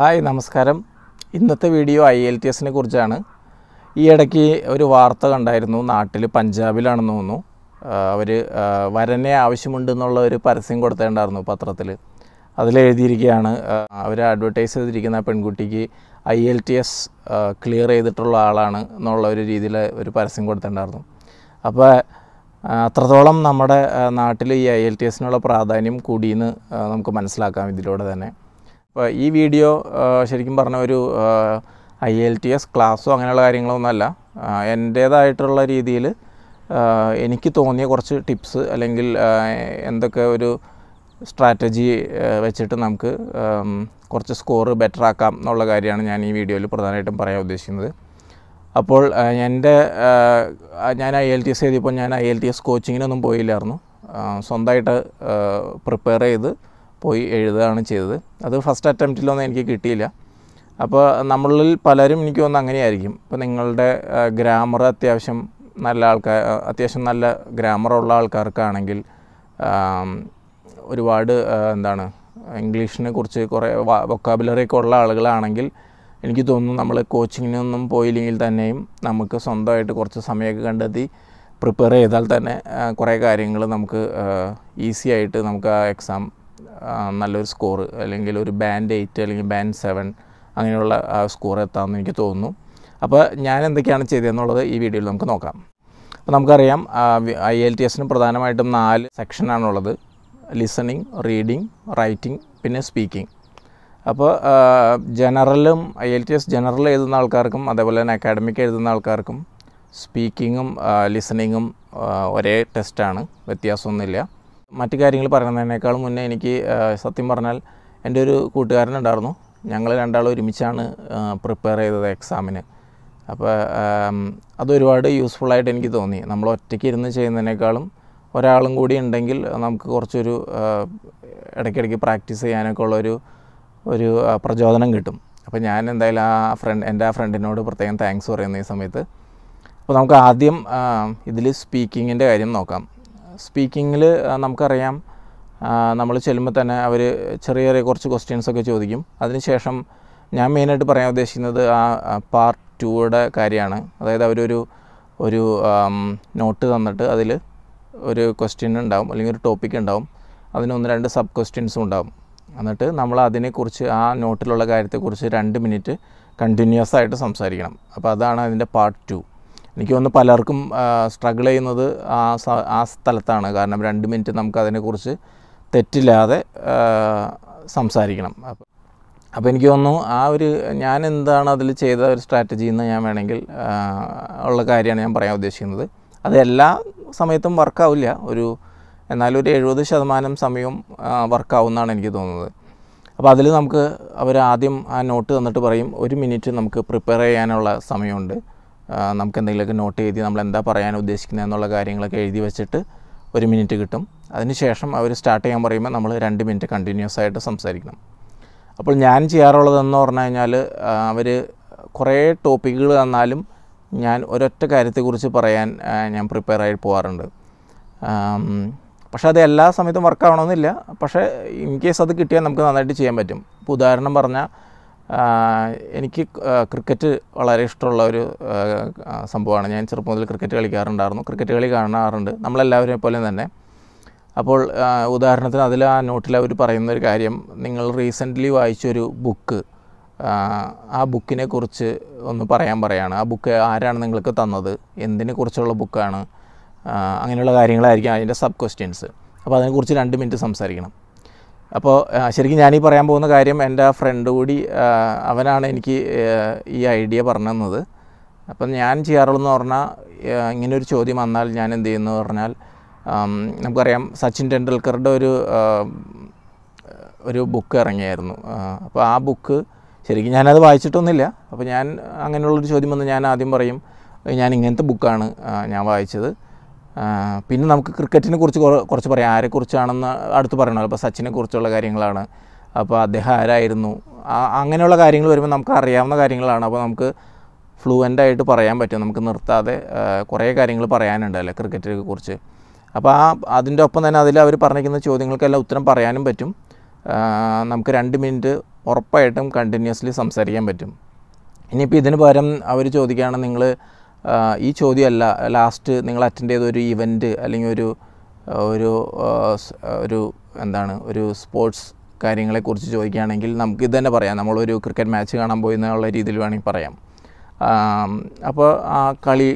hi നമസ്കാരം ഇന്നത്തെ video I L T എസിനെ കുറിച്ചാണ് ഈ ഇടയ്ക്ക് ഒരു വാർത്ത കണ്ടായിരുന്നു നാട്ടിൽ പഞ്ചാബിലാണെന്ന് തോന്നുന്നു അവർ വരനെ ആവശ്യമുണ്ട് എന്നുള്ള ഒരു പരസ്യം കൊടുത്തേണ്ടായിരുന്നു പത്രത്തിൽ അതിലെഴുതിയിരിക്കുകയാണ് അവർ അഡ്വർടൈസ് ചെയ്തിരിക്കുന്ന പെൺകുട്ടിക്ക് I L T S clear ചെയ്തിട്ടുള്ള ആളാണ് എന്നുള്ള ഒരു രീതിയിൽ ഒരു പരസ്യം കൊടുത്തേണ്ടായിരുന്നു അപ്പോൾ അത്രത്തോളം നമ്മുടെ നാട്ടിൽ ഈ ഐ എൽ ടി എസിനുള്ള പ്രാധാന്യം കൂടിയെന്ന് നമുക്ക് മനസ്സിലാക്കാം ഇതിലൂടെ തന്നെ ഈ വീഡിയോ ശരിക്കും പറഞ്ഞ ഒരു ഐ എൽ ടി എസ് ക്ലാസ്സോ അങ്ങനെയുള്ള കാര്യങ്ങളൊന്നുമല്ല എൻ്റേതായിട്ടുള്ള രീതിയിൽ എനിക്ക് തോന്നിയ കുറച്ച് ടിപ്സ് അല്ലെങ്കിൽ എന്തൊക്കെ ഒരു സ്ട്രാറ്റജി വെച്ചിട്ട് നമുക്ക് കുറച്ച് സ്കോർ ബെറ്റർ ആക്കാം എന്നുള്ള കാര്യമാണ് ഞാൻ ഈ വീഡിയോയിൽ പ്രധാനമായിട്ടും പറയാൻ ഉദ്ദേശിക്കുന്നത് അപ്പോൾ എൻ്റെ ഞാൻ ഐ എൽ ടി എസ് എഴുതിയപ്പോൾ ഞാൻ ഐ എൽ ടി എസ് കോച്ചിങ്ങിനൊന്നും പോയില്ലായിരുന്നു സ്വന്തമായിട്ട് പ്രിപ്പയർ ചെയ്ത് പോയി എഴുതുകയാണ് ചെയ്തത് അത് ഫസ്റ്റ് അറ്റംപ്റ്റിലൊന്നും എനിക്ക് കിട്ടിയില്ല അപ്പോൾ നമ്മളിൽ പലരും എനിക്ക് തോന്നുന്നു അങ്ങനെയായിരിക്കും ഇപ്പോൾ നിങ്ങളുടെ ഗ്രാമർ അത്യാവശ്യം നല്ല ആൾക്കാർ അത്യാവശ്യം നല്ല ഗ്രാമറുള്ള ആൾക്കാർക്കാണെങ്കിൽ ഒരുപാട് എന്താണ് ഇംഗ്ലീഷിനെ കുറിച്ച് കുറേ വൊക്കാബുലറി ഒക്കെ ഉള്ള ആളുകളാണെങ്കിൽ എനിക്ക് തോന്നുന്നു നമ്മൾ കോച്ചിങ്ങിനൊന്നും പോയില്ലെങ്കിൽ തന്നെയും നമുക്ക് സ്വന്തമായിട്ട് കുറച്ച് സമയമൊക്കെ കണ്ടെത്തി പ്രിപ്പയർ ചെയ്താൽ തന്നെ കുറേ കാര്യങ്ങൾ നമുക്ക് ഈസി ആയിട്ട് നമുക്ക് ആ എക്സാം നല്ലൊരു സ്കോർ അല്ലെങ്കിൽ ഒരു ബാൻഡ് എയ്റ്റ് അല്ലെങ്കിൽ ബാൻഡ് സെവൻ അങ്ങനെയുള്ള സ്കോർ എത്താമെന്ന് എനിക്ക് തോന്നുന്നു അപ്പോൾ ഞാൻ എന്തൊക്കെയാണ് ചെയ്തതെന്നുള്ളത് ഈ വീഡിയോയിൽ നമുക്ക് നോക്കാം അപ്പോൾ നമുക്കറിയാം ഐ എൽ ടി എസിന് പ്രധാനമായിട്ടും നാല് സെക്ഷനാണുള്ളത് ലിസണിങ് റീഡിങ് റൈറ്റിംഗ് പിന്നെ സ്പീക്കിംഗ് അപ്പോൾ ജനറലും I L T S general എഴുതുന്ന ആൾക്കാർക്കും അതേപോലെ തന്നെ അക്കാഡമിക് എഴുതുന്ന ആൾക്കാർക്കും സ്പീക്കിങ്ങും ലിസണിങ്ങും ഒരേ ടെസ്റ്റാണ് വ്യത്യാസമൊന്നുമില്ല മറ്റു കാര്യങ്ങൾ പറയുന്നതിനേക്കാളും മുന്നേ എനിക്ക് സത്യം പറഞ്ഞാൽ എൻ്റെ ഒരു കൂട്ടുകാരനുണ്ടായിരുന്നു ഞങ്ങൾ രണ്ടാളും ഒരുമിച്ചാണ് പ്രിപ്പയർ ചെയ്തത് എക്സാമിന് അപ്പോൾ അതൊരുപാട് യൂസ്ഫുള്ളായിട്ട് എനിക്ക് തോന്നി നമ്മൾ ഒറ്റയ്ക്ക് ഇരുന്ന് ചെയ്യുന്നതിനേക്കാളും ഒരാളും കൂടി ഉണ്ടെങ്കിൽ നമുക്ക് കുറച്ചൊരു ഇടയ്ക്കിടയ്ക്ക് പ്രാക്ടീസ് ചെയ്യാനൊക്കെ ഉള്ളൊരു ഒരു പ്രചോദനം കിട്ടും അപ്പോൾ ഞാൻ എന്തായാലും ആ ഫ്രണ്ട് എൻ്റെ ആ ഫ്രണ്ടിനോട് പ്രത്യേകം താങ്ക്സ് പറയുന്ന ഈ സമയത്ത് അപ്പോൾ നമുക്ക് ആദ്യം ഇതിൽ സ്പീക്കിങ്ങിൻ്റെ കാര്യം നോക്കാം സ്പീക്കിങ്ങിൽ നമുക്കറിയാം നമ്മൾ ചെല്ലുമ്പോൾ തന്നെ അവർ ചെറിയ ചെറിയ കുറച്ച് ഒക്കെ ചോദിക്കും അതിനുശേഷം ഞാൻ മെയിനായിട്ട് പറയാൻ ഉദ്ദേശിക്കുന്നത് ആ പാർട്ട് ടൂയുടെ കാര്യമാണ് അതായത് അവരൊരു ഒരു നോട്ട് തന്നിട്ട് അതിൽ ഒരു ക്വസ്റ്റ്യൻ ഉണ്ടാവും അല്ലെങ്കിൽ ഒരു ടോപ്പിക് ഉണ്ടാവും അതിന് ഒന്ന് രണ്ട് സബ് ക്വസ്റ്റ്യൻസും ഉണ്ടാവും എന്നിട്ട് നമ്മൾ അതിനെക്കുറിച്ച് ആ നോട്ടിലുള്ള കാര്യത്തെക്കുറിച്ച് രണ്ട് മിനിറ്റ് കണ്ടിന്യൂസ് ആയിട്ട് സംസാരിക്കണം അപ്പോൾ അതാണ് അതിൻ്റെ പാർട്ട് ടു എനിക്ക് തോന്നുന്നു പലർക്കും സ്ട്രഗിൾ ചെയ്യുന്നത് ആ ആ സ്ഥലത്താണ് കാരണം രണ്ട് മിനിറ്റ് നമുക്കതിനെക്കുറിച്ച് തെറ്റില്ലാതെ സംസാരിക്കണം അപ്പം അപ്പോൾ എനിക്ക് തോന്നുന്നു ആ ഒരു ഞാൻ എന്താണ് അതിൽ ചെയ്ത ഒരു സ്ട്രാറ്റജി എന്ന് ഞാൻ വേണമെങ്കിൽ ഉള്ള കാര്യമാണ് ഞാൻ പറയാൻ ഉദ്ദേശിക്കുന്നത് അത് എല്ലാ സമയത്തും വർക്കാവില്ല ഒരു എന്നാലും ഒരു എഴുപത് ശതമാനം സമയവും വർക്കാവുമെന്നാണ് എനിക്ക് തോന്നുന്നത് അപ്പോൾ അതിൽ നമുക്ക് അവർ ആദ്യം ആ നോട്ട് തന്നിട്ട് പറയും ഒരു മിനിറ്റ് നമുക്ക് പ്രിപ്പയർ ചെയ്യാനുള്ള സമയമുണ്ട് നമുക്ക് എന്തെങ്കിലുമൊക്കെ നോട്ട് ചെയ്ത് നമ്മൾ എന്താ പറയാൻ ഉദ്ദേശിക്കുന്നത് എന്നുള്ള കാര്യങ്ങളൊക്കെ എഴുതി വെച്ചിട്ട് ഒരു മിനിറ്റ് കിട്ടും അതിനുശേഷം അവർ സ്റ്റാർട്ട് ചെയ്യാൻ പറയുമ്പോൾ നമ്മൾ രണ്ട് മിനിറ്റ് കണ്ടിന്യൂസ് ആയിട്ട് സംസാരിക്കണം അപ്പോൾ ഞാൻ ചെയ്യാറുള്ളതെന്ന് പറഞ്ഞു കഴിഞ്ഞാൽ അവർ കുറേ ടോപ്പിക്കുകൾ തന്നാലും ഞാൻ ഒരൊറ്റ കാര്യത്തെക്കുറിച്ച് പറയാൻ ഞാൻ പ്രിപ്പയർ ആയി പോകാറുണ്ട് പക്ഷേ അത് എല്ലാ സമയത്തും വർക്കാവണമെന്നില്ല പക്ഷേ ഇൻ കേസ് അത് കിട്ടിയാൽ നമുക്ക് നന്നായിട്ട് ചെയ്യാൻ പറ്റും ഇപ്പോൾ ഉദാഹരണം പറഞ്ഞാൽ എനിക്ക് ക്രിക്കറ്റ് വളരെ ഇഷ്ടമുള്ള ഒരു സംഭവമാണ് ഞാൻ ചെറുപ്പം മുതൽ ക്രിക്കറ്റ് കളിക്കാറുണ്ടായിരുന്നു ക്രിക്കറ്റ് കളി കാണാറുണ്ട് നമ്മളെല്ലാവരെ പോലെ തന്നെ അപ്പോൾ ഉദാഹരണത്തിന് അതിൽ ആ നോട്ടിൽ അവർ പറയുന്ന ഒരു കാര്യം നിങ്ങൾ റീസെൻ്റ്ലി വായിച്ചൊരു ബുക്ക് ആ ബുക്കിനെ കുറിച്ച് ഒന്ന് പറയാൻ പറയാണ് ആ ബുക്ക് ആരാണ് നിങ്ങൾക്ക് തന്നത് എന്തിനെ കുറിച്ചുള്ള ബുക്കാണ് അങ്ങനെയുള്ള കാര്യങ്ങളായിരിക്കും അതിൻ്റെ സബ് ക്വസ്റ്റ്യൻസ് അപ്പോൾ അതിനെക്കുറിച്ച് രണ്ട് മിനിറ്റ് സംസാരിക്കണം അപ്പോൾ ശരിക്കും ഞാനീ പറയാൻ പോകുന്ന കാര്യം എൻ്റെ ആ ഫ്രണ്ട് കൂടി അവനാണ് എനിക്ക് ഈ ഐഡിയ പറഞ്ഞു തന്നത് അപ്പം ഞാൻ ചെയ്യാറുള്ളതെന്ന് പറഞ്ഞാൽ ഇങ്ങനൊരു ചോദ്യം വന്നാൽ ഞാൻ എന്ത് ചെയ്യുന്നു പറഞ്ഞാൽ നമുക്കറിയാം സച്ചിൻ ടെണ്ടുൽക്കറുടെ ഒരു ഒരു ബുക്ക് ഇറങ്ങിയായിരുന്നു അപ്പോൾ ആ ബുക്ക് ശരിക്കും ഞാനത് വായിച്ചിട്ടൊന്നുമില്ല അപ്പോൾ ഞാൻ അങ്ങനെയുള്ളൊരു ചോദ്യം വന്ന് ഞാൻ ആദ്യം പറയും ഞാൻ ഇങ്ങനത്തെ ബുക്കാണ് ഞാൻ വായിച്ചത് പിന്നെ നമുക്ക് ക്രിക്കറ്റിനെ കുറിച്ച് കുറച്ച് പറയാം ആരെക്കുറിച്ചാണെന്ന് അടുത്ത് പറയണോ അപ്പോൾ സച്ചിനെ കുറിച്ചുള്ള കാര്യങ്ങളാണ് അപ്പോൾ അദ്ദേഹം ആരായിരുന്നു അങ്ങനെയുള്ള കാര്യങ്ങൾ വരുമ്പോൾ നമുക്ക് അറിയാവുന്ന കാര്യങ്ങളാണ് അപ്പോൾ നമുക്ക് ഫ്ലുവൻ്റ് ആയിട്ട് പറയാൻ പറ്റും നമുക്ക് നിർത്താതെ കുറേ കാര്യങ്ങൾ പറയാനുണ്ട് അല്ലേ ക്രിക്കറ്റിനെ കുറിച്ച് അപ്പോൾ ആ അതിൻ്റെ ഒപ്പം തന്നെ അതിൽ അവർ പറഞ്ഞിരിക്കുന്ന ചോദ്യങ്ങൾക്കെല്ലാം ഉത്തരം പറയാനും പറ്റും നമുക്ക് രണ്ട് മിനിറ്റ് ഉറപ്പായിട്ടും കണ്ടിന്യൂസ്ലി സംസാരിക്കാൻ പറ്റും ഇനിയിപ്പോൾ ഇതിന് പകരം അവർ ചോദിക്കുകയാണ് നിങ്ങൾ ഈ ചോദ്യമല്ല ലാസ്റ്റ് നിങ്ങൾ അറ്റൻഡ് ചെയ്ത ഒരു ഇവൻറ്റ് അല്ലെങ്കിൽ ഒരു ഒരു ഒരു എന്താണ് ഒരു സ്പോർട്സ് കാര്യങ്ങളെക്കുറിച്ച് ചോദിക്കുകയാണെങ്കിൽ നമുക്ക് ഇത് തന്നെ പറയാം നമ്മളൊരു ക്രിക്കറ്റ് മാച്ച് കാണാൻ പോയി എന്നുള്ള രീതിയിൽ വേണമെങ്കിൽ പറയാം അപ്പോൾ ആ കളി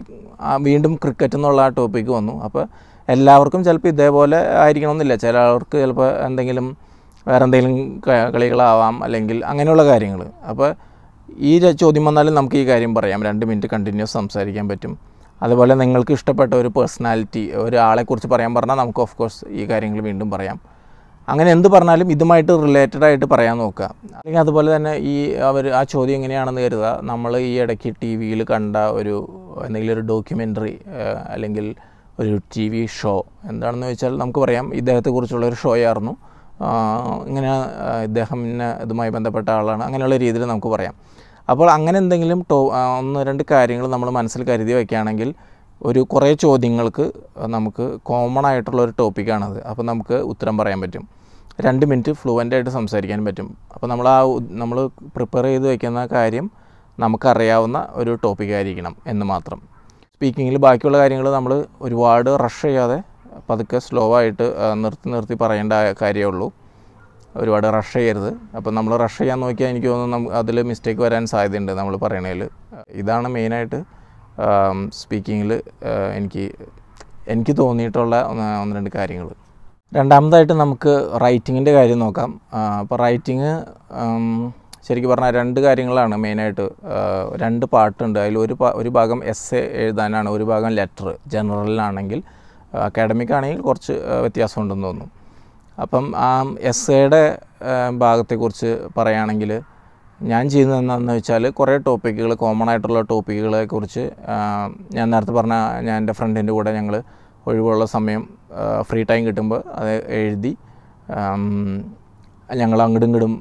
വീണ്ടും ക്രിക്കറ്റ് എന്നുള്ള ടോപ്പിക്ക് വന്നു അപ്പോൾ എല്ലാവർക്കും ചിലപ്പോൾ ഇതേപോലെ ആയിരിക്കണമെന്നില്ല ചിലവർക്ക് ചിലപ്പോൾ എന്തെങ്കിലും വേറെ എന്തെങ്കിലും കളികളാവാം അല്ലെങ്കിൽ അങ്ങനെയുള്ള കാര്യങ്ങൾ അപ്പോൾ ഈ ചോദ്യം വന്നാലും നമുക്ക് ഈ കാര്യം പറയാം രണ്ട് മിനിറ്റ് കണ്ടിന്യൂസ് സംസാരിക്കാൻ പറ്റും അതുപോലെ നിങ്ങൾക്ക് ഇഷ്ടപ്പെട്ട ഒരു പേഴ്സണാലിറ്റി ഒരാളെക്കുറിച്ച് പറയാൻ പറഞ്ഞാൽ നമുക്ക് ഓഫ് കോഴ്സ് ഈ കാര്യങ്ങൾ വീണ്ടും പറയാം അങ്ങനെ എന്ത് പറഞ്ഞാലും ഇതുമായിട്ട് റിലേറ്റഡ് ആയിട്ട് പറയാൻ നോക്കുക അല്ലെങ്കിൽ അതുപോലെ തന്നെ ഈ അവർ ആ ചോദ്യം എങ്ങനെയാണെന്ന് കരുതുക നമ്മൾ ഈ ഇടയ്ക്ക് ടി വിയിൽ കണ്ട ഒരു എന്തെങ്കിലും ഒരു ഡോക്യുമെൻ്ററി അല്ലെങ്കിൽ ഒരു ടി വി ഷോ എന്താണെന്ന് വെച്ചാൽ നമുക്ക് പറയാം ഇദ്ദേഹത്തെക്കുറിച്ചുള്ള ഒരു ഷോ ആയിരുന്നു ഇങ്ങനെ ഇദ്ദേഹം ഇതുമായി ബന്ധപ്പെട്ട ആളാണ് അങ്ങനെയുള്ള രീതിയിൽ നമുക്ക് പറയാം അപ്പോൾ അങ്ങനെ എന്തെങ്കിലും ടോ ഒന്ന് രണ്ട് കാര്യങ്ങൾ നമ്മൾ മനസ്സിൽ കരുതി വയ്ക്കുകയാണെങ്കിൽ ഒരു കുറേ ചോദ്യങ്ങൾക്ക് നമുക്ക് കോമൺ ആയിട്ടുള്ള ഒരു ടോപ്പിക്കാണത് അപ്പോൾ നമുക്ക് ഉത്തരം പറയാൻ പറ്റും രണ്ട് മിനിറ്റ് ആയിട്ട് സംസാരിക്കാൻ പറ്റും അപ്പോൾ നമ്മൾ ആ നമ്മൾ പ്രിപ്പയർ ചെയ്ത് വയ്ക്കുന്ന കാര്യം നമുക്കറിയാവുന്ന ഒരു ടോപ്പിക്കായിരിക്കണം എന്ന് മാത്രം സ്പീക്കിങ്ങിൽ ബാക്കിയുള്ള കാര്യങ്ങൾ നമ്മൾ ഒരുപാട് റഷ് ചെയ്യാതെ പതുക്കെ സ്ലോ ആയിട്ട് നിർത്തി നിർത്തി പറയേണ്ട കാര്യമേ ഉള്ളൂ ഒരുപാട് റഷ് ചെയ്യരുത് അപ്പോൾ നമ്മൾ റഷ് ചെയ്യാൻ നോക്കിയാൽ എനിക്ക് തോന്നുന്നു അതിൽ മിസ്റ്റേക്ക് വരാൻ സാധ്യതയുണ്ട് നമ്മൾ പറയണതിൽ ഇതാണ് മെയിനായിട്ട് സ്പീക്കിങ്ങിൽ എനിക്ക് എനിക്ക് തോന്നിയിട്ടുള്ള ഒന്ന് രണ്ട് കാര്യങ്ങൾ രണ്ടാമതായിട്ട് നമുക്ക് റൈറ്റിങ്ങിൻ്റെ കാര്യം നോക്കാം അപ്പോൾ റൈറ്റിങ് ശരിക്കും പറഞ്ഞാൽ രണ്ട് കാര്യങ്ങളാണ് മെയിനായിട്ട് രണ്ട് പാട്ടുണ്ട് അതിൽ ഒരു ഒരു ഭാഗം എസ് എഴുതാനാണ് ഒരു ഭാഗം ലെറ്റർ ജനറലിലാണെങ്കിൽ അക്കാഡമിക് ആണെങ്കിൽ കുറച്ച് വ്യത്യാസമുണ്ടെന്ന് തോന്നും അപ്പം ആ എസ് എയുടെ ഭാഗത്തെക്കുറിച്ച് പറയുകയാണെങ്കിൽ ഞാൻ ചെയ്യുന്നത് എന്താണെന്ന് വെച്ചാൽ കുറേ ടോപ്പിക്കുകൾ കോമൺ ആയിട്ടുള്ള ടോപ്പിക്കുകളെ കുറിച്ച് ഞാൻ നേരത്തെ പറഞ്ഞ ഞാൻ എൻ്റെ ഫ്രണ്ടിൻ്റെ കൂടെ ഞങ്ങൾ ഒഴിവുള്ള സമയം ഫ്രീ ടൈം കിട്ടുമ്പോൾ അത് എഴുതി ഞങ്ങൾ അങ്ങോട്ടും ഇങ്ങോട്ടും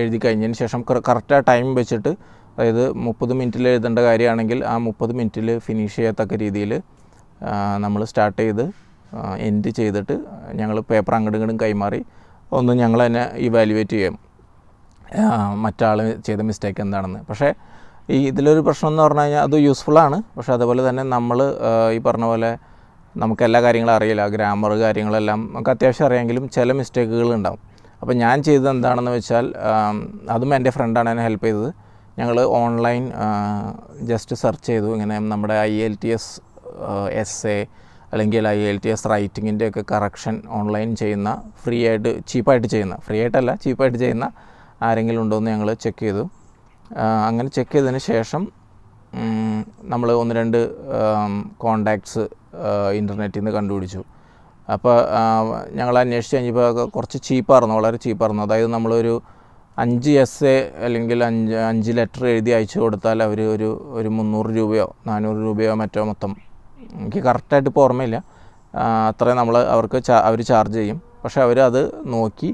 എഴുതി കഴിഞ്ഞതിന് ശേഷം കറക്റ്റ് ആ ടൈം വെച്ചിട്ട് അതായത് മുപ്പത് മിനിറ്റിൽ എഴുതേണ്ട കാര്യമാണെങ്കിൽ ആ മുപ്പത് മിനിറ്റിൽ ഫിനിഷ് ചെയ്യത്തക്ക രീതിയിൽ നമ്മൾ സ്റ്റാർട്ട് ചെയ്ത് എൻഡ് ചെയ്തിട്ട് ഞങ്ങൾ പേപ്പർ അങ്ങോട്ടും ഇങ്ങോട്ടും കൈമാറി ഒന്ന് ഞങ്ങൾ തന്നെ ഇവാലുവേറ്റ് ചെയ്യും മറ്റാൾ ചെയ്ത മിസ്റ്റേക്ക് എന്താണെന്ന് പക്ഷേ ഈ ഇതിലൊരു പ്രശ്നം എന്ന് പറഞ്ഞു കഴിഞ്ഞാൽ അത് യൂസ്ഫുള്ളാണ് പക്ഷേ അതുപോലെ തന്നെ നമ്മൾ ഈ പറഞ്ഞ പോലെ നമുക്ക് എല്ലാ കാര്യങ്ങളും അറിയില്ല ഗ്രാമർ കാര്യങ്ങളെല്ലാം നമുക്ക് അത്യാവശ്യം അറിയാമെങ്കിലും ചില മിസ്റ്റേക്കുകൾ ഉണ്ടാവും അപ്പോൾ ഞാൻ ചെയ്തത് എന്താണെന്ന് വെച്ചാൽ അതും എൻ്റെ ഫ്രണ്ടാണ് എന്നെ ഹെൽപ്പ് ചെയ്തത് ഞങ്ങൾ ഓൺലൈൻ ജസ്റ്റ് സെർച്ച് ചെയ്തു ഇങ്ങനെ നമ്മുടെ I L T S essay അല്ലെങ്കിൽ ഐ എൽ ടി എസ് റൈറ്റിങ്ങിൻ്റെയൊക്കെ കറക്ഷൻ ഓൺലൈൻ ചെയ്യുന്ന ഫ്രീ ആയിട്ട് ചീപ്പായിട്ട് ചെയ്യുന്ന ഫ്രീ ആയിട്ടല്ല ചീപ്പായിട്ട് ചെയ്യുന്ന ആരെങ്കിലും ഉണ്ടോ എന്ന് ഞങ്ങൾ ചെക്ക് ചെയ്തു അങ്ങനെ ചെക്ക് ചെയ്തതിന് ശേഷം നമ്മൾ ഒന്ന് രണ്ട് കോണ്ടാക്ട്സ് ഇൻ്റർനെറ്റിൽ നിന്ന് കണ്ടുപിടിച്ചു അപ്പോൾ ഞങ്ങൾ അന്വേഷിച്ച് കഴിഞ്ഞപ്പോൾ കുറച്ച് ചീപ്പായിരുന്നു വളരെ ചീപ്പായിരുന്നു അതായത് നമ്മളൊരു അഞ്ച് എസ് എ അല്ലെങ്കിൽ അഞ്ച് അഞ്ച് ലെറ്റർ എഴുതി അയച്ചു കൊടുത്താൽ അവർ ഒരു ഒരു മുന്നൂറ് രൂപയോ നാനൂറ് രൂപയോ മറ്റോ മൊത്തം എനിക്ക് കറക്റ്റായിട്ട് ഇപ്പോൾ ഓർമ്മയില്ല അത്രയും നമ്മൾ അവർക്ക് അവർ ചാർജ് ചെയ്യും പക്ഷേ അവരത് അത് നോക്കി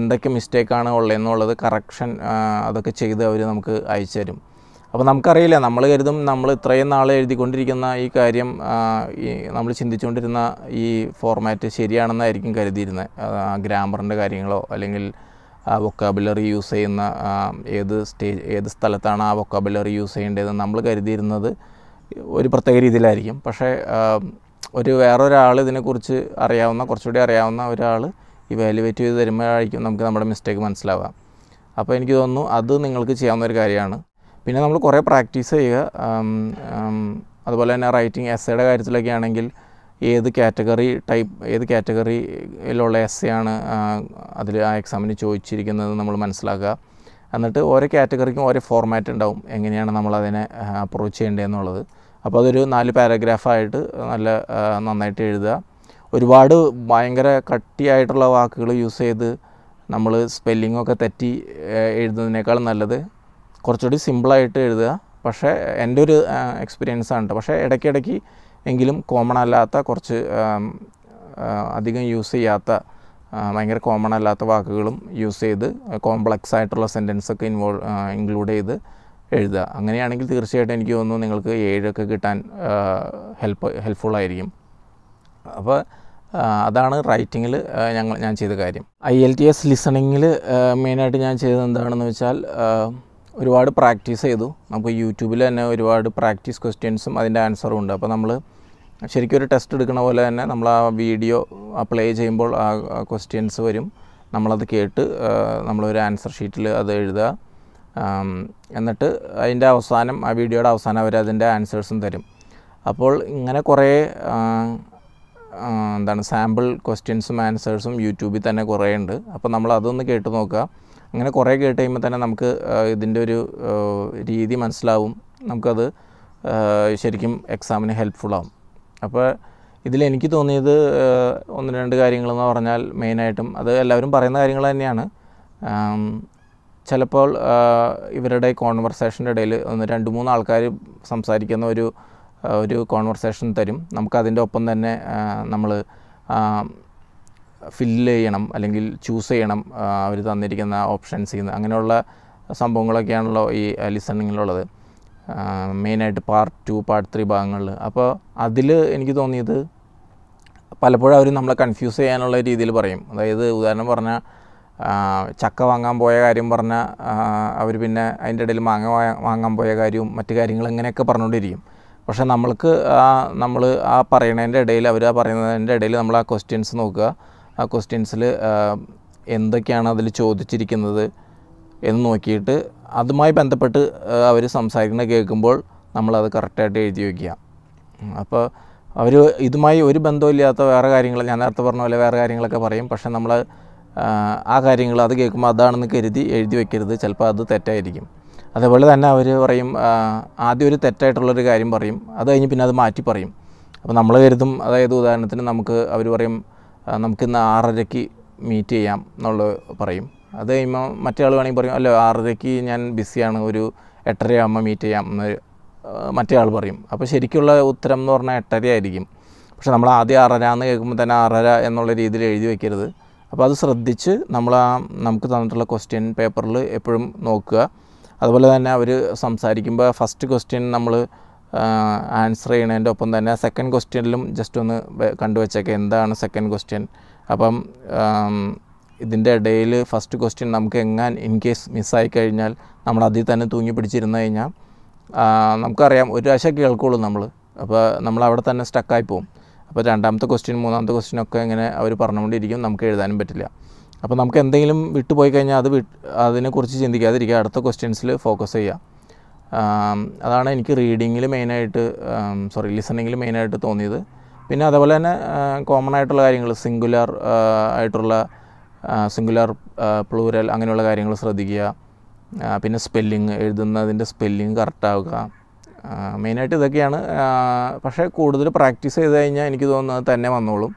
എന്തൊക്കെ മിസ്റ്റേക്കാണ് ഉള്ളതെന്നുള്ളത് കറക്ഷൻ അതൊക്കെ ചെയ്ത് അവർ നമുക്ക് അയച്ചു തരും അപ്പോൾ നമുക്കറിയില്ല നമ്മൾ കരുതും നമ്മൾ ഇത്രയും നാൾ എഴുതിക്കൊണ്ടിരിക്കുന്ന ഈ കാര്യം ഈ നമ്മൾ ചിന്തിച്ചുകൊണ്ടിരുന്ന ഈ ഫോർമാറ്റ് ശരിയാണെന്നായിരിക്കും കരുതിയിരുന്നത് ഗ്രാമറിൻ്റെ കാര്യങ്ങളോ അല്ലെങ്കിൽ വൊക്കാബുലറി യൂസ് ചെയ്യുന്ന ഏത് സ്റ്റേജ് ഏത് സ്ഥലത്താണ് ആ വൊക്കാബുലറി യൂസ് ചെയ്യേണ്ടതെന്ന് നമ്മൾ കരുതിയിരുന്നത് ഒരു പ്രത്യേക രീതിയിലായിരിക്കും പക്ഷേ ഒരു വേറൊരാൾ ഇതിനെക്കുറിച്ച് അറിയാവുന്ന കുറച്ചുകൂടി അറിയാവുന്ന ഒരാൾ ഇവാലുവേറ്റ് ചെയ്ത് തരുമ്പോഴായിരിക്കും നമുക്ക് നമ്മുടെ മിസ്റ്റേക്ക് മനസ്സിലാവുക അപ്പോൾ എനിക്ക് തോന്നുന്നു അത് നിങ്ങൾക്ക് ചെയ്യാവുന്ന ഒരു കാര്യമാണ് പിന്നെ നമ്മൾ കുറേ പ്രാക്ടീസ് ചെയ്യുക അതുപോലെ തന്നെ റൈറ്റിംഗ് എസ്സേയുടെ കാര്യത്തിലൊക്കെ ആണെങ്കിൽ ഏത് കാറ്റഗറി ടൈപ്പ് ഏത് കാറ്റഗറിയിലുള്ള എസ് ആണ് അതിൽ ആ എക്സാമിന് ചോദിച്ചിരിക്കുന്നത് നമ്മൾ മനസ്സിലാക്കുക എന്നിട്ട് ഓരോ കാറ്റഗറിക്കും ഓരോ ഫോർമാറ്റ് ഉണ്ടാവും എങ്ങനെയാണ് നമ്മൾ അതിനെ അപ്രോച്ച് ചെയ്യേണ്ടതെന്നുള്ളത് അപ്പോൾ അതൊരു നാല് പാരഗ്രാഫായിട്ട് നല്ല നന്നായിട്ട് എഴുതുക ഒരുപാട് ഭയങ്കര കട്ടിയായിട്ടുള്ള വാക്കുകൾ യൂസ് ചെയ്ത് നമ്മൾ സ്പെല്ലിങ്ങൊക്കെ തെറ്റി എഴുതുന്നതിനേക്കാൾ നല്ലത് കുറച്ചുകൂടി സിമ്പിളായിട്ട് എഴുതുക പക്ഷേ എൻ്റെ ഒരു എക്സ്പീരിയൻസ് ആണ് പക്ഷേ ഇടയ്ക്കിടയ്ക്ക് എങ്കിലും കോമൺ അല്ലാത്ത കുറച്ച് അധികം യൂസ് ചെയ്യാത്ത ഭയങ്കര കോമൺ അല്ലാത്ത വാക്കുകളും യൂസ് ചെയ്ത് കോംപ്ലക്സ് ആയിട്ടുള്ള സെൻറ്റൻസൊക്കെ ഇൻവോൾവ് ഇൻക്ലൂഡ് ചെയ്ത് എഴുതുക അങ്ങനെയാണെങ്കിൽ തീർച്ചയായിട്ടും എനിക്ക് തോന്നുന്നു നിങ്ങൾക്ക് ഏഴൊക്കെ കിട്ടാൻ ഹെൽപ്പ് ഹെൽപ്ഫുള്ളായിരിക്കും അപ്പോൾ അതാണ് റൈറ്റിങ്ങിൽ ഞങ്ങൾ ഞാൻ ചെയ്ത കാര്യം ഐ എൽ ടി എസ് ലിസണിങ്ങിൽ മെയിനായിട്ട് ഞാൻ ചെയ്തത് എന്താണെന്ന് വെച്ചാൽ ഒരുപാട് പ്രാക്ടീസ് ചെയ്തു നമുക്ക് യൂട്യൂബിൽ തന്നെ ഒരുപാട് പ്രാക്ടീസ് ക്വസ്റ്റ്യൻസും അതിൻ്റെ ആൻസറും ഉണ്ട് അപ്പോൾ നമ്മൾ ശരിക്കും ഒരു ടെസ്റ്റ് എടുക്കുന്ന പോലെ തന്നെ നമ്മൾ ആ വീഡിയോ പ്ലേ ചെയ്യുമ്പോൾ ആ ക്വസ്റ്റ്യൻസ് വരും നമ്മളത് കേട്ട് നമ്മളൊരു ആൻസർ ഷീറ്റിൽ അത് എഴുതുക എന്നിട്ട് അതിൻ്റെ അവസാനം ആ വീഡിയോയുടെ അവസാനം അവർ അതിൻ്റെ ആൻസേഴ്സും തരും അപ്പോൾ ഇങ്ങനെ കുറേ എന്താണ് സാമ്പിൾ ക്വസ്റ്റ്യൻസും ആൻസേഴ്സും യൂട്യൂബിൽ തന്നെ കുറേ ഉണ്ട് അപ്പോൾ നമ്മൾ അതൊന്ന് കേട്ട് നോക്കുക അങ്ങനെ കുറേ കേട്ട് കഴിയുമ്പോൾ തന്നെ നമുക്ക് ഇതിൻ്റെ ഒരു രീതി മനസ്സിലാവും നമുക്കത് ശരിക്കും എക്സാമിന് ഹെൽപ്ഫുള്ളാവും അപ്പോൾ ഇതിലെനിക്ക് തോന്നിയത് ഒന്ന് രണ്ട് കാര്യങ്ങളെന്ന് പറഞ്ഞാൽ മെയിനായിട്ടും അത് എല്ലാവരും പറയുന്ന കാര്യങ്ങൾ തന്നെയാണ് ചിലപ്പോൾ ഇവരുടെ കോൺവെർസേഷൻ്റെ ഇടയിൽ ഒന്ന് രണ്ട് മൂന്ന് ആൾക്കാർ സംസാരിക്കുന്ന ഒരു ഒരു കോൺവെർസേഷൻ തരും നമുക്കതിൻ്റെ ഒപ്പം തന്നെ നമ്മൾ ഫില്ല് ചെയ്യണം അല്ലെങ്കിൽ ചൂസ് ചെയ്യണം അവർ തന്നിരിക്കുന്ന ഓപ്ഷൻസ് ചെയ്യുന്ന അങ്ങനെയുള്ള സംഭവങ്ങളൊക്കെയാണല്ലോ ഈ ലിസണിങ്ങിലുള്ളത് മെയിനായിട്ട് പാർട്ട് ടു പാർട്ട് ത്രീ ഭാഗങ്ങളിൽ അപ്പോൾ അതിൽ എനിക്ക് തോന്നിയത് പലപ്പോഴും അവർ നമ്മളെ കൺഫ്യൂസ് ചെയ്യാനുള്ള രീതിയിൽ പറയും അതായത് ഉദാഹരണം പറഞ്ഞാൽ ചക്ക വാങ്ങാൻ പോയ കാര്യം പറഞ്ഞാൽ അവർ പിന്നെ അതിൻ്റെ ഇടയിൽ മാങ്ങ വാങ്ങാൻ പോയ കാര്യവും മറ്റു കാര്യങ്ങൾ ഇങ്ങനെയൊക്കെ പറഞ്ഞുകൊണ്ടിരിക്കും പക്ഷെ നമ്മൾക്ക് ആ നമ്മൾ ആ പറയുന്നതിൻ്റെ ഇടയിൽ അവർ ആ പറയുന്നതിൻ്റെ ഇടയിൽ നമ്മൾ ആ ക്വസ്റ്റ്യൻസ് നോക്കുക ആ ക്വസ്റ്റ്യൻസിൽ എന്തൊക്കെയാണ് അതിൽ ചോദിച്ചിരിക്കുന്നത് എന്ന് നോക്കിയിട്ട് അതുമായി ബന്ധപ്പെട്ട് അവർ സംസാരിക്കുന്നത് കേൾക്കുമ്പോൾ നമ്മളത് കറക്റ്റായിട്ട് എഴുതി വയ്ക്കുക അപ്പോൾ അവർ ഇതുമായി ഒരു ബന്ധവും ഇല്ലാത്ത വേറെ കാര്യങ്ങൾ ഞാൻ നേരത്തെ പറഞ്ഞ പോലെ വേറെ കാര്യങ്ങളൊക്കെ പറയും പക്ഷേ നമ്മൾ ആ കാര്യങ്ങൾ അത് കേൾക്കുമ്പോൾ അതാണെന്ന് കരുതി എഴുതി വെക്കരുത് ചിലപ്പോൾ അത് തെറ്റായിരിക്കും അതേപോലെ തന്നെ അവർ പറയും ആദ്യം ഒരു തെറ്റായിട്ടുള്ളൊരു കാര്യം പറയും അത് കഴിഞ്ഞ് പിന്നെ അത് മാറ്റി പറയും അപ്പോൾ നമ്മൾ കരുതും അതായത് ഉദാഹരണത്തിന് നമുക്ക് അവർ പറയും നമുക്കിന്ന് ആറരയ്ക്ക് മീറ്റ് ചെയ്യാം എന്നുള്ള പറയും അത് കഴിയുമ്പോൾ മറ്റേ വേണമെങ്കിൽ പറയും അല്ലോ ആറരയ്ക്ക് ഞാൻ ബിസിയാണ് ഒരു എട്ടരയാകുമ്പോൾ മീറ്റ് ചെയ്യാം എന്ന് മറ്റേ ആൾ പറയും അപ്പോൾ ശരിക്കുള്ള ഉത്തരം എന്ന് പറഞ്ഞാൽ എട്ടര ആയിരിക്കും പക്ഷെ നമ്മൾ ആദ്യം ആറര എന്ന് കേൾക്കുമ്പോൾ തന്നെ ആറര എന്നുള്ള രീതിയിൽ എഴുതി വയ്ക്കരുത് അപ്പോൾ അത് ശ്രദ്ധിച്ച് നമ്മൾ ആ നമുക്ക് തന്നിട്ടുള്ള ക്വസ്റ്റ്യൻ പേപ്പറിൽ എപ്പോഴും നോക്കുക അതുപോലെ തന്നെ അവർ സംസാരിക്കുമ്പോൾ ഫസ്റ്റ് ക്വസ്റ്റ്യൻ നമ്മൾ ആൻസർ ചെയ്യണതിൻ്റെ ഒപ്പം തന്നെ സെക്കൻഡ് ക്വസ്റ്റ്യനിലും ജസ്റ്റ് ഒന്ന് കണ്ടുവച്ചേക്കാം എന്താണ് സെക്കൻഡ് ക്വസ്റ്റ്യൻ അപ്പം ഇതിൻ്റെ ഇടയിൽ ഫസ്റ്റ് ക്വസ്റ്റ്യൻ നമുക്ക് എങ്ങാൻ ഇൻ കേസ് മിസ്സായി കഴിഞ്ഞാൽ നമ്മൾ അതിൽ തന്നെ തൂങ്ങി പിടിച്ചിരുന്നു കഴിഞ്ഞാൽ നമുക്കറിയാം ഒരു പ്രാവശ്യം കേൾക്കുള്ളൂ നമ്മൾ അപ്പോൾ നമ്മൾ അവിടെ തന്നെ സ്റ്റക്കായി പോകും അപ്പോൾ രണ്ടാമത്തെ ക്വസ്റ്റ്യൻ മൂന്നാമത്തെ ക്വസ്റ്റ്യൻ ഒക്കെ ഇങ്ങനെ അവർ പറഞ്ഞുകൊണ്ടിരിക്കും നമുക്ക് എഴുതാനും പറ്റില്ല അപ്പോൾ നമുക്ക് എന്തെങ്കിലും വിട്ടുപോയി കഴിഞ്ഞാൽ അത് വിട്ട് അതിനെക്കുറിച്ച് ചിന്തിക്കാതിരിക്കുക അടുത്ത ക്വസ്റ്റ്യൻസിൽ ഫോക്കസ് ചെയ്യുക അതാണ് എനിക്ക് റീഡിങ്ങിൽ മെയിനായിട്ട് സോറി ലിസണിങ്ങിൽ മെയിനായിട്ട് തോന്നിയത് പിന്നെ അതേപോലെ തന്നെ കോമൺ ആയിട്ടുള്ള കാര്യങ്ങൾ സിംഗുലർ ആയിട്ടുള്ള സിംഗുലർ പ്ലൂരൽ അങ്ങനെയുള്ള കാര്യങ്ങൾ ശ്രദ്ധിക്കുക പിന്നെ സ്പെല്ലിങ് എഴുതുന്നതിൻ്റെ സ്പെല്ലിങ് കറക്റ്റാവുക മെയിനായിട്ട് ഇതൊക്കെയാണ് പക്ഷേ കൂടുതൽ പ്രാക്ടീസ് ചെയ്ത് കഴിഞ്ഞാൽ എനിക്ക് തോന്നുന്നത് തന്നെ വന്നോളും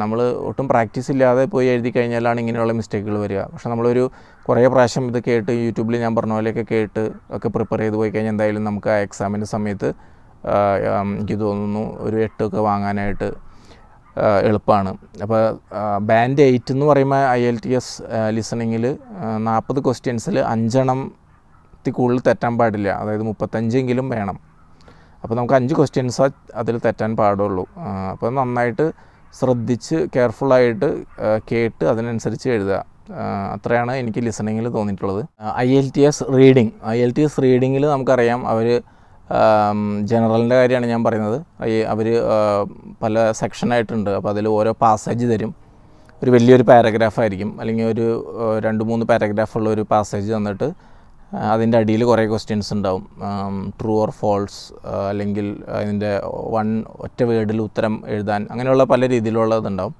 നമ്മൾ ഒട്ടും പ്രാക്ടീസ് ഇല്ലാതെ പോയി എഴുതി കഴിഞ്ഞാലാണ് ഇങ്ങനെയുള്ള മിസ്റ്റേക്കുകൾ വരിക പക്ഷേ നമ്മളൊരു കുറേ പ്രാവശ്യം ഇത് കേട്ട് യൂട്യൂബിൽ ഞാൻ പറഞ്ഞ പോലെയൊക്കെ കേട്ട് ഒക്കെ പ്രിപ്പയർ ചെയ്ത് പോയി കഴിഞ്ഞാൽ എന്തായാലും നമുക്ക് ആ എക്സാമിൻ്റെ സമയത്ത് എനിക്ക് തോന്നുന്നു ഒരു എട്ടൊക്കെ വാങ്ങാനായിട്ട് എളുപ്പമാണ് അപ്പോൾ ബാൻഡ് എയ്റ്റ് എന്ന് പറയുമ്പോൾ ഐ എൽ ടി എസ് ലിസണിങ്ങിൽ നാൽപ്പത് ക്വസ്റ്റ്യൻസിൽ അഞ്ചെണ്ണം പത്തിൽ കൂടുതൽ തെറ്റാൻ പാടില്ല അതായത് മുപ്പത്തഞ്ചെങ്കിലും വേണം അപ്പോൾ നമുക്ക് അഞ്ച് ക്വസ്റ്റ്യൻസ് അതിൽ തെറ്റാൻ പാടുള്ളൂ അപ്പോൾ നന്നായിട്ട് ശ്രദ്ധിച്ച് കെയർഫുള്ളായിട്ട് കേട്ട് അതിനനുസരിച്ച് എഴുതുക അത്രയാണ് എനിക്ക് ലിസണിങ്ങിൽ തോന്നിയിട്ടുള്ളത് I L T S reading I L T S റീഡിങ്ങിൽ നമുക്കറിയാം അവർ ജനറലിൻ്റെ കാര്യമാണ് ഞാൻ പറയുന്നത് അവർ പല സെക്ഷനായിട്ടുണ്ട് അപ്പോൾ അതിൽ ഓരോ പാസേജ് തരും ഒരു വലിയൊരു പാരഗ്രാഫ് ആയിരിക്കും അല്ലെങ്കിൽ ഒരു രണ്ട് മൂന്ന് പാരഗ്രാഫുള്ള ഒരു പാസേജ് തന്നിട്ട് അതിൻ്റെ അടിയിൽ കുറേ ക്വസ്റ്റ്യൻസ് ഉണ്ടാവും ട്രൂ ഓർ ഫോൾസ് അല്ലെങ്കിൽ അതിൻ്റെ വൺ ഒറ്റ വേർഡിൽ ഉത്തരം എഴുതാൻ അങ്ങനെയുള്ള പല രീതിയിലുള്ളതുണ്ടാവും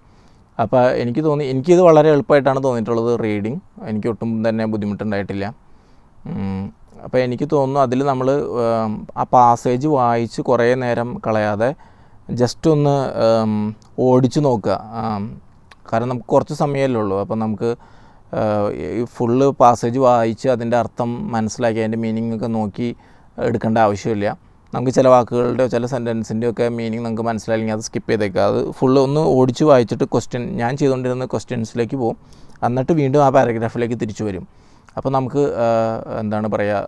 അപ്പോൾ എനിക്ക് തോന്നി എനിക്കിത് വളരെ എളുപ്പമായിട്ടാണ് തോന്നിയിട്ടുള്ളത് റീഡിങ് എനിക്ക് ഒട്ടും തന്നെ ബുദ്ധിമുട്ടുണ്ടായിട്ടില്ല അപ്പോൾ എനിക്ക് തോന്നുന്നു അതിൽ നമ്മൾ ആ പാസേജ് വായിച്ച് കുറേ നേരം കളയാതെ ജസ്റ്റ് ഒന്ന് ഓടിച്ചു നോക്കുക കാരണം നമുക്ക് കുറച്ച് സമയമല്ലേ ഉള്ളൂ അപ്പോൾ നമുക്ക് ഫുള്ള് പാസേജ് വായിച്ച് അതിൻ്റെ അർത്ഥം മനസ്സിലാക്കി അതിൻ്റെ മീനിങ് ഒക്കെ നോക്കി എടുക്കേണ്ട ആവശ്യമില്ല നമുക്ക് ചില വാക്കുകളുടെയോ ചില സെൻറ്റൻസിൻ്റെയോ ഒക്കെ മീനിങ് നമുക്ക് മനസ്സിലായില്ലെങ്കിൽ അത് സ്കിപ്പ് ചെയ്തേക്കുക അത് ഫുള്ള് ഒന്ന് ഓടിച്ച് വായിച്ചിട്ട് ക്വസ്റ്റ്യൻ ഞാൻ ചെയ്തുകൊണ്ടിരുന്ന ക്വസ്റ്റ്യൻസിലേക്ക് പോകും എന്നിട്ട് വീണ്ടും ആ പാരഗ്രാഫിലേക്ക് തിരിച്ചു വരും അപ്പോൾ നമുക്ക് എന്താണ് പറയുക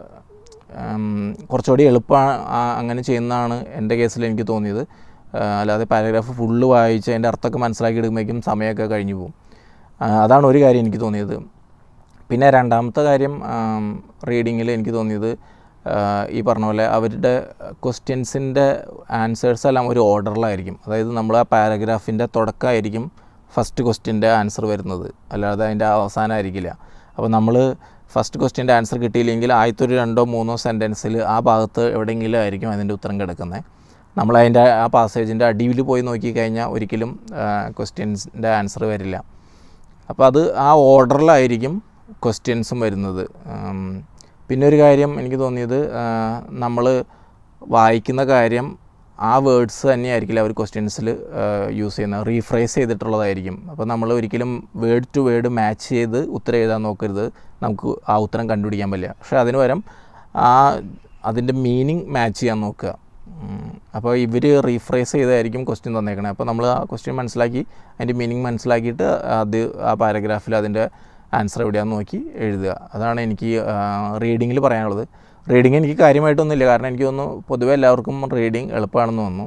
കുറച്ചുകൂടി എളുപ്പമാണ് അങ്ങനെ ചെയ്യുന്നതാണ് എൻ്റെ കേസിൽ എനിക്ക് തോന്നിയത് അല്ലാതെ പാരഗ്രാഫ് ഫുള്ള് വായിച്ച് അതിൻ്റെ അർത്ഥമൊക്കെ മനസ്സിലാക്കി എടുക്കുമ്പോഴേക്കും സമയമൊക്കെ കഴിഞ്ഞു പോകും അതാണ് ഒരു കാര്യം എനിക്ക് തോന്നിയത് പിന്നെ രണ്ടാമത്തെ കാര്യം റീഡിങ്ങിൽ എനിക്ക് തോന്നിയത് ഈ പറഞ്ഞ പോലെ അവരുടെ ക്വസ്റ്റ്യൻസിൻ്റെ ആൻസേഴ്സ് എല്ലാം ഒരു ഓർഡറിലായിരിക്കും അതായത് നമ്മൾ ആ പാരഗ്രാഫിൻ്റെ തുടക്കമായിരിക്കും ഫസ്റ്റ് ക്വസ്റ്റ്യൻ്റെ ആൻസർ വരുന്നത് അല്ലാതെ അതിൻ്റെ അവസാനമായിരിക്കില്ല അപ്പോൾ നമ്മൾ ഫസ്റ്റ് ക്വസ്റ്റ്യൻ്റെ ആൻസർ കിട്ടിയില്ലെങ്കിൽ ആദ്യത്തെ ഒരു രണ്ടോ മൂന്നോ സെൻറ്റൻസിൽ ആ ഭാഗത്ത് എവിടെയെങ്കിലും ആയിരിക്കും അതിൻ്റെ ഉത്തരം കിടക്കുന്നത് നമ്മൾ അതിൻ്റെ ആ പാസേജിൻ്റെ അടിയിൽ പോയി നോക്കിക്കഴിഞ്ഞാൽ ഒരിക്കലും ക്വസ്റ്റ്യൻസിൻ്റെ ആൻസർ വരില്ല അപ്പോൾ അത് ആ ഓർഡറിലായിരിക്കും ക്വസ്റ്റ്യൻസും വരുന്നത് പിന്നെ ഒരു കാര്യം എനിക്ക് തോന്നിയത് നമ്മൾ വായിക്കുന്ന കാര്യം ആ വേർഡ്സ് ആയിരിക്കില്ല അവർ ക്വസ്റ്റ്യൻസിൽ യൂസ് ചെയ്യുന്നത് റീഫ്രേസ് ചെയ്തിട്ടുള്ളതായിരിക്കും അപ്പോൾ നമ്മൾ ഒരിക്കലും വേർഡ് ടു വേർഡ് മാച്ച് ചെയ്ത് ഉത്തരം എഴുതാൻ നോക്കരുത് നമുക്ക് ആ ഉത്തരം കണ്ടുപിടിക്കാൻ പറ്റില്ല പക്ഷേ അതിന് പകരം ആ അതിൻ്റെ മീനിങ് മാച്ച് ചെയ്യാൻ നോക്കുക അപ്പോൾ ഇവർ റീഫ്രേസ് ചെയ്തായിരിക്കും ക്വസ്റ്റ്യൻ തന്നേക്കണേ അപ്പോൾ നമ്മൾ ആ ക്വസ്റ്റ്യൻ മനസ്സിലാക്കി അതിൻ്റെ മീനിങ് മനസ്സിലാക്കിയിട്ട് അത് ആ പാരഗ്രാഫിൽ അതിൻ്റെ ആൻസർ എവിടെയാണെന്ന് നോക്കി എഴുതുക അതാണ് എനിക്ക് റീഡിങ്ങിൽ പറയാനുള്ളത് റീഡിങ് എനിക്ക് കാര്യമായിട്ടൊന്നുമില്ല കാരണം എനിക്ക് തോന്നുന്നു പൊതുവെ എല്ലാവർക്കും റീഡിങ് എളുപ്പമാണെന്ന് തോന്നുന്നു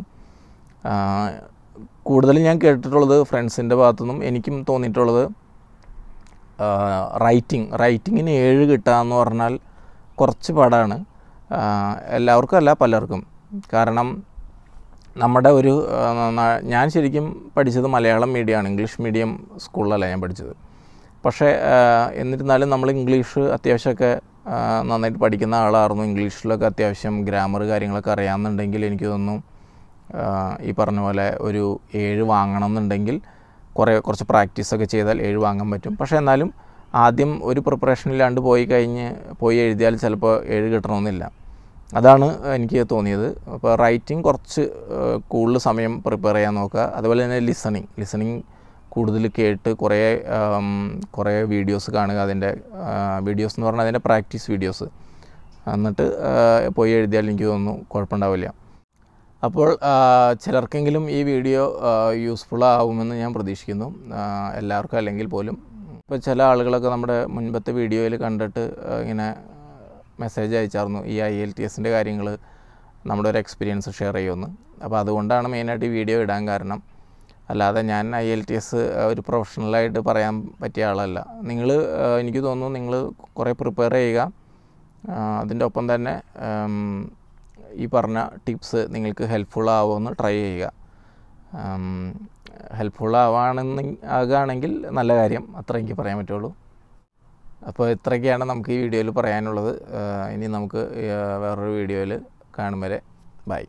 കൂടുതലും ഞാൻ കേട്ടിട്ടുള്ളത് ഫ്രണ്ട്സിൻ്റെ ഭാഗത്തുനിന്നും എനിക്കും തോന്നിയിട്ടുള്ളത് റൈറ്റിംഗ് റൈറ്റിങ്ങിന് ഏഴ് കിട്ടുക എന്ന് പറഞ്ഞാൽ കുറച്ച് പാടാണ് എല്ലാവർക്കും അല്ല പലർക്കും കാരണം നമ്മുടെ ഒരു ഞാൻ ശരിക്കും പഠിച്ചത് മലയാളം മീഡിയമാണ് ഇംഗ്ലീഷ് മീഡിയം സ്കൂളിലല്ല ഞാൻ പഠിച്ചത് പക്ഷേ എന്നിരുന്നാലും നമ്മൾ ഇംഗ്ലീഷ് അത്യാവശ്യമൊക്കെ നന്നായിട്ട് പഠിക്കുന്ന ആളായിരുന്നു ഇംഗ്ലീഷിലൊക്കെ അത്യാവശ്യം ഗ്രാമർ കാര്യങ്ങളൊക്കെ അറിയാമെന്നുണ്ടെങ്കിൽ എനിക്ക് തോന്നുന്നു ഈ പറഞ്ഞ പോലെ ഒരു ഏഴ് വാങ്ങണം എന്നുണ്ടെങ്കിൽ കുറേ കുറച്ച് പ്രാക്ടീസൊക്കെ ചെയ്താൽ ഏഴ് വാങ്ങാൻ പറ്റും പക്ഷേ എന്നാലും ആദ്യം ഒരു പ്രിപ്പറേഷനില്ലാണ്ട് പോയി കഴിഞ്ഞ് പോയി എഴുതിയാൽ ചിലപ്പോൾ ഏഴ് കിട്ടണമെന്നില്ല അതാണ് എനിക്ക് തോന്നിയത് അപ്പോൾ റൈറ്റിംഗ് കുറച്ച് കൂടുതൽ സമയം പ്രിപ്പയർ ചെയ്യാൻ നോക്കുക അതുപോലെ തന്നെ ലിസണിങ് ലിസണിങ് കൂടുതൽ കേട്ട് കുറേ കുറേ വീഡിയോസ് കാണുക അതിൻ്റെ വീഡിയോസ് എന്ന് പറഞ്ഞാൽ അതിൻ്റെ പ്രാക്ടീസ് വീഡിയോസ് എന്നിട്ട് പോയി എഴുതിയാൽ എനിക്ക് തോന്നുന്നു കുഴപ്പമുണ്ടാവില്ല അപ്പോൾ ചിലർക്കെങ്കിലും ഈ വീഡിയോ യൂസ്ഫുൾ ആവുമെന്ന് ഞാൻ പ്രതീക്ഷിക്കുന്നു എല്ലാവർക്കും അല്ലെങ്കിൽ പോലും ഇപ്പോൾ ചില ആളുകളൊക്കെ നമ്മുടെ മുൻപത്തെ വീഡിയോയിൽ കണ്ടിട്ട് ഇങ്ങനെ മെസ്സേജ് അയച്ചായിരുന്നു ഈ ഐ എൽ ടി എസിൻ്റെ കാര്യങ്ങൾ നമ്മുടെ ഒരു എക്സ്പീരിയൻസ് ഷെയർ ചെയ്യുമെന്ന് അപ്പോൾ അതുകൊണ്ടാണ് മെയിനായിട്ട് വീഡിയോ ഇടാൻ കാരണം അല്ലാതെ ഞാൻ ഐ എൽ ടി എസ് ഒരു പ്രൊഫഷണലായിട്ട് പറയാൻ പറ്റിയ ആളല്ല നിങ്ങൾ എനിക്ക് തോന്നുന്നു നിങ്ങൾ കുറേ പ്രിപ്പയർ ചെയ്യുക അതിൻ്റെ ഒപ്പം തന്നെ ഈ പറഞ്ഞ ടിപ്സ് നിങ്ങൾക്ക് ഹെൽപ്ഫുൾ ആവുമെന്ന് ട്രൈ ചെയ്യുക ഹെൽപ്ഫുൾ ആവാണെന്ന് ആകുകയാണെങ്കിൽ നല്ല കാര്യം അത്ര എനിക്ക് പറയാൻ പറ്റുള്ളൂ അപ്പോൾ ഇത്രയൊക്കെയാണ് നമുക്ക് ഈ വീഡിയോയിൽ പറയാനുള്ളത് ഇനി നമുക്ക് വേറൊരു വീഡിയോയിൽ കാണും വരെ ബൈ